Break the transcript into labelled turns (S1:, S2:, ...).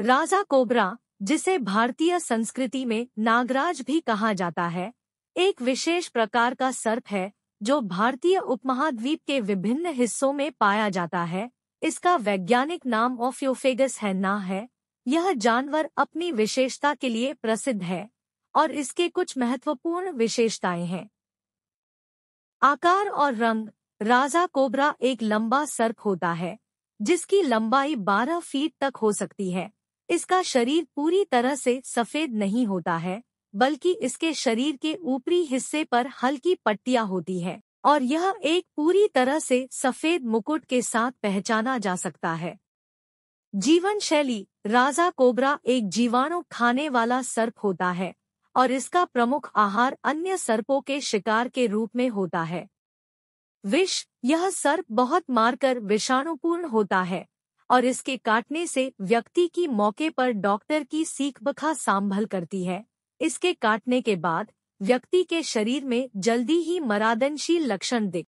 S1: राजा cobra जिसे भारतीय संस्कृति में नागराज भी कहा जाता है एक विशेष प्रकार का सर्प है जो भारतीय उपमहाद्वीप के विभिन्न हिस्सों में पाया जाता है इसका वैज्ञानिक नाम है ना है यह जानवर अपनी विशेषता के लिए प्रसिद्ध है और इसके कुछ महत्वपूर्ण विशेषताएं हैं आकार और रंग राजा कोबरा एक लंबा सर्प होता है जिसकी लंबाई 12 फीट तक हो सकती है इसका शरीर पूरी तरह से सफ़ेद नहीं होता है बल्कि इसके शरीर के ऊपरी हिस्से पर हल्की पट्टियां होती है और यह एक पूरी तरह से सफ़ेद मुकुट के साथ पहचाना जा सकता है जीवन शैली राजा कोबरा एक जीवाणु खाने वाला सर्प होता है और इसका प्रमुख आहार अन्य सर्पों के शिकार के रूप में होता है विष यह सर्प बहुत मारकर विषाणुपूर्ण होता है और इसके काटने से व्यक्ति की मौके पर डॉक्टर की सीख बखा सांभल करती है इसके काटने के बाद व्यक्ति के शरीर में जल्दी ही मरादनशील लक्षण दिख